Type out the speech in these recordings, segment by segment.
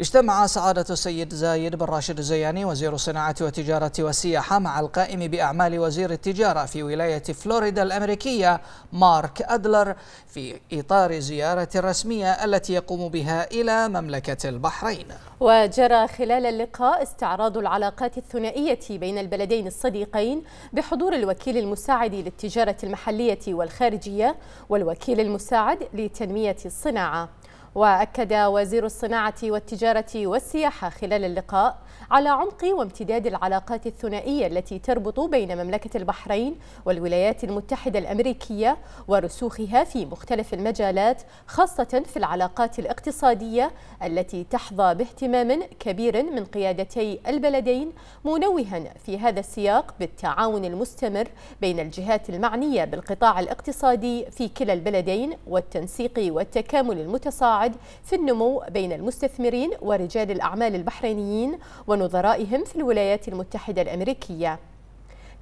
اجتمع سعادة السيد زايد بن راشد الزياني وزير الصناعة والتجارة والسياحة مع القائم بأعمال وزير التجارة في ولاية فلوريدا الأمريكية مارك أدلر في إطار زيارة رسمية التي يقوم بها إلى مملكة البحرين وجرى خلال اللقاء استعراض العلاقات الثنائية بين البلدين الصديقين بحضور الوكيل المساعد للتجارة المحلية والخارجية والوكيل المساعد لتنمية الصناعة وأكد وزير الصناعة والتجارة والسياحة خلال اللقاء على عمق وامتداد العلاقات الثنائية التي تربط بين مملكة البحرين والولايات المتحدة الأمريكية ورسوخها في مختلف المجالات خاصة في العلاقات الاقتصادية التي تحظى باهتمام كبير من قيادتي البلدين منوها في هذا السياق بالتعاون المستمر بين الجهات المعنية بالقطاع الاقتصادي في كلا البلدين والتنسيق والتكامل المتصاعد المساعد في النمو بين المستثمرين ورجال الأعمال البحرينيين ونظرائهم في الولايات المتحدة الأمريكية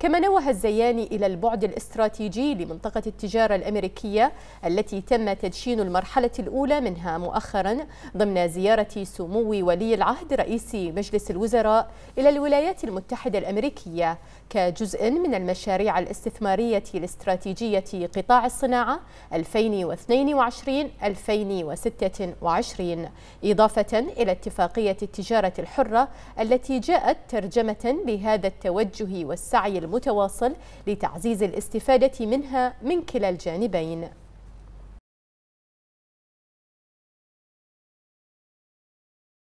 كما نوه الزياني إلى البعد الاستراتيجي لمنطقة التجارة الأمريكية التي تم تدشين المرحلة الأولى منها مؤخرا ضمن زيارة سمو ولي العهد رئيس مجلس الوزراء إلى الولايات المتحدة الأمريكية كجزء من المشاريع الاستثمارية الاستراتيجية قطاع الصناعة 2022-2026 إضافة إلى اتفاقية التجارة الحرة التي جاءت ترجمة لهذا التوجه والسعي المتواصل لتعزيز الاستفادة منها من كلا الجانبين